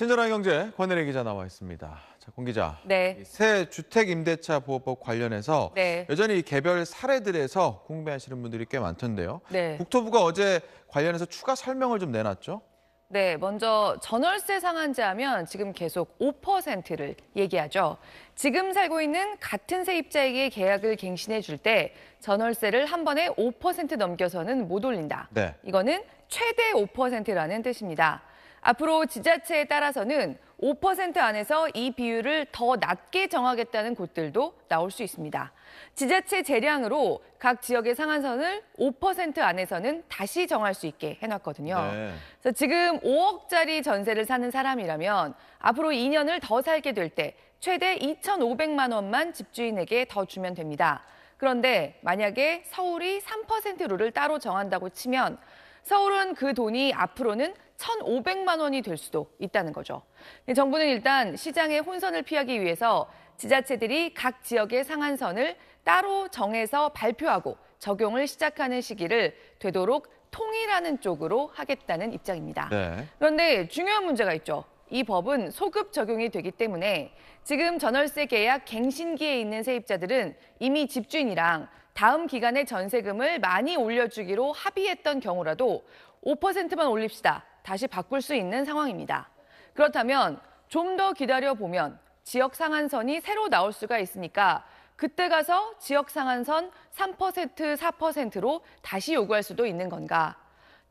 친절한 경제 권혜리 기자 나와 있습니다. 자, 권 기자. 네. 새 주택 임대차 보호법 관련해서 네. 여전히 개별 사례들에서 궁금해하시는 분들이 꽤 많던데요. 네. 국토부가 어제 관련해서 추가 설명을 좀 내놨죠? 네, 먼저 전월세 상한제 하면 지금 계속 5%를 얘기하죠. 지금 살고 있는 같은 세입자에게 계약을 갱신해 줄 때 전월세를 한 번에 5% 넘겨서는 못 올린다. 네. 이거는 최대 5%라는 뜻입니다. 앞으로 지자체에 따라서는 5% 안에서 이 비율을 더 낮게 정하겠다는 곳들도 나올 수 있습니다. 지자체 재량으로 각 지역의 상한선을 5% 안에서는 다시 정할 수 있게 해놨거든요. 네. 그래서 지금 5억짜리 전세를 사는 사람이라면 앞으로 2년을 더 살게 될 때 최대 2,500만 원만 집주인에게 더 주면 됩니다. 그런데 만약에 서울이 3% 룰을 따로 정한다고 치면 서울은 그 돈이 앞으로는 1,500만 원이 될 수도 있다는 거죠. 네, 정부는 일단 시장의 혼선을 피하기 위해서 지자체들이 각 지역의 상한선을 따로 정해서 발표하고 적용을 시작하는 시기를 되도록 통일하는 쪽으로 하겠다는 입장입니다. 네. 그런데 중요한 문제가 있죠. 이 법은 소급 적용이 되기 때문에 지금 전월세 계약 갱신기에 있는 세입자들은 이미 집주인이랑 다음 기간에 전세금을 많이 올려주기로 합의했던 경우라도 5%만 올립시다. 다시 바꿀 수 있는 상황입니다. 그렇다면 좀 더 기다려보면 지역 상한선이 새로 나올 수가 있으니까 그때 가서 지역 상한선 3%, 4%로 다시 요구할 수도 있는 건가?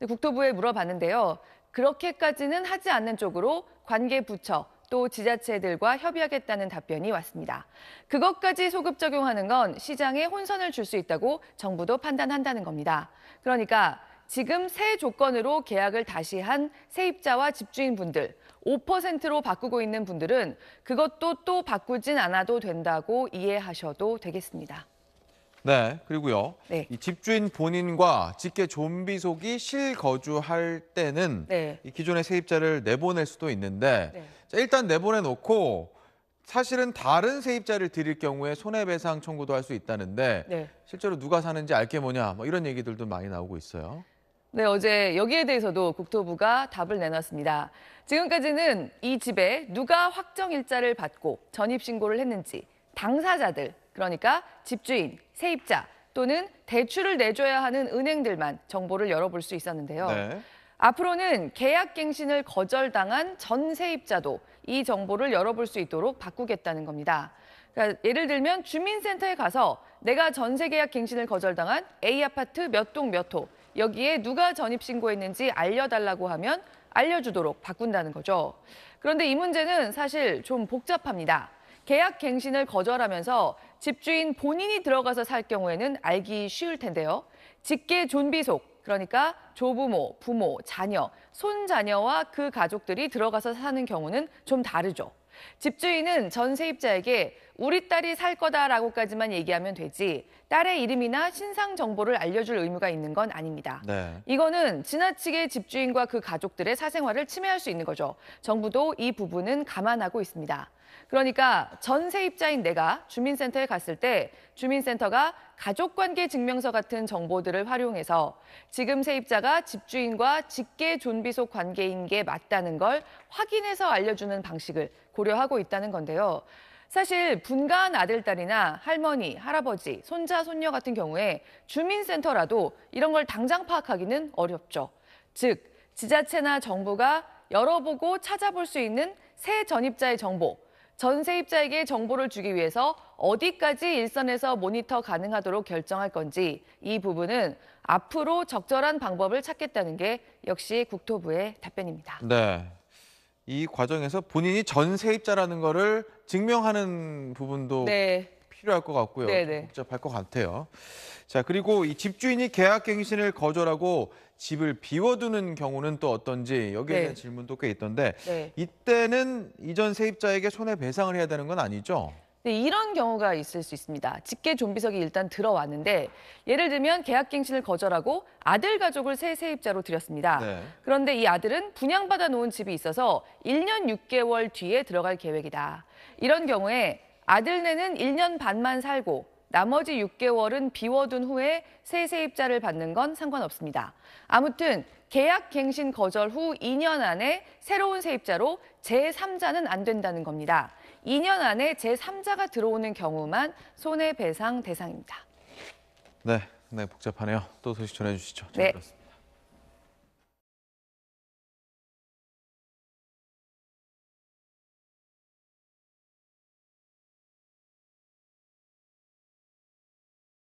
국토부에 물어봤는데요. 그렇게까지는 하지 않는 쪽으로 관계 부처, 또 지자체들과 협의하겠다는 답변이 왔습니다. 그것까지 소급 적용하는 건 시장에 혼선을 줄 수 있다고 정부도 판단한다는 겁니다. 그러니까 지금 새 조건으로 계약을 다시 한 세입자와 집주인분들 5%로 바꾸고 있는 분들은 그것도 또 바꾸진 않아도 된다고 이해하셔도 되겠습니다. 네, 그리고요. 네. 이 집주인 본인과 직계 좀비 속이 실거주할 때는 네. 이 기존의 세입자를 내보낼 수도 있는데 네. 자, 일단 내보내 놓고 사실은 다른 세입자를 드릴 경우에 손해배상 청구도 할 수 있다는데 네. 실제로 누가 사는지 알게 뭐냐 뭐 이런 얘기들도 많이 나오고 있어요. 네, 어제 여기에 대해서도 국토부가 답을 내놨습니다. 지금까지는 이 집에 누가 확정 일자를 받고 전입 신고를 했는지 당사자들 그러니까 집주인, 세입자 또는 대출을 내줘야 하는 은행들만 정보를 열어볼 수 있었는데요. 네. 앞으로는 계약갱신을 거절당한 전 세입자도 이 정보를 열어볼 수 있도록 바꾸겠다는 겁니다. 그러니까 예를 들면 주민센터에 가서 내가 전세계약 갱신을 거절당한 A아파트 몇 동 몇 호 여기에 누가 전입 신고했는지 알려달라고 하면 알려주도록 바꾼다는 거죠. 그런데 이 문제는 사실 좀 복잡합니다. 계약 갱신을 거절하면서 집주인 본인이 들어가서 살 경우에는 알기 쉬울 텐데요. 직계 존비속, 그러니까 조부모, 부모, 자녀, 손자녀와 그 가족들이 들어가서 사는 경우는 좀 다르죠. 집주인은 전세입자에게 우리 딸이 살 거다라고까지만 얘기하면 되지 딸의 이름이나 신상 정보를 알려줄 의무가 있는 건 아닙니다. 네. 이거는 지나치게 집주인과 그 가족들의 사생활을 침해할 수 있는 거죠. 정부도 이 부분은 감안하고 있습니다. 그러니까 전세입자인 내가 주민센터에 갔을 때 주민센터가 가족관계 증명서 같은 정보들을 활용해서 지금 세입자가 집주인과 직계 존비 속 관계인 게 맞다는 걸 확인해서 알려주는 방식을 고려하고 있다는 건데요. 사실 분간 아들, 딸이나 할머니, 할아버지, 손자, 손녀 같은 경우에 주민센터라도 이런 걸 당장 파악하기는 어렵죠. 즉, 지자체나 정부가 열어보고 찾아볼 수 있는 새 전입자의 정보, 전세입자에게 정보를 주기 위해서 어디까지 일선에서 모니터 가능하도록 결정할 건지 이 부분은 앞으로 적절한 방법을 찾겠다는 게 역시 국토부의 답변입니다. 네. 이 과정에서 본인이 전세입자라는 거를 증명하는 부분도 네. 필요할 것 같고요. 네네. 네. 복잡할 것 같아요. 자, 그리고 이 집주인이 계약갱신을 거절하고 집을 비워두는 경우는 또 어떤지 여기에 대한 네. 질문도 꽤 있던데 네. 이때는 이전 세입자에게 손해배상을 해야 되는 건 아니죠? 네, 이런 경우가 있을 수 있습니다. 직계 좀비석이 일단 들어왔는데 예를 들면 계약갱신을 거절하고 아들 가족을 새 세입자로 들였습니다. 네. 그런데 이 아들은 분양받아 놓은 집이 있어서 1년 6개월 뒤에 들어갈 계획이다. 이런 경우에 아들네는 1년 반만 살고 나머지 6개월은 비워둔 후에 새 세입자를 받는 건 상관없습니다. 아무튼 계약 갱신 거절 후 2년 안에 새로운 세입자로 제3자는 안 된다는 겁니다. 2년 안에 제3자가 들어오는 경우만 손해배상 대상입니다. 네, 네 복잡하네요. 또 소식 전해주시죠. 네.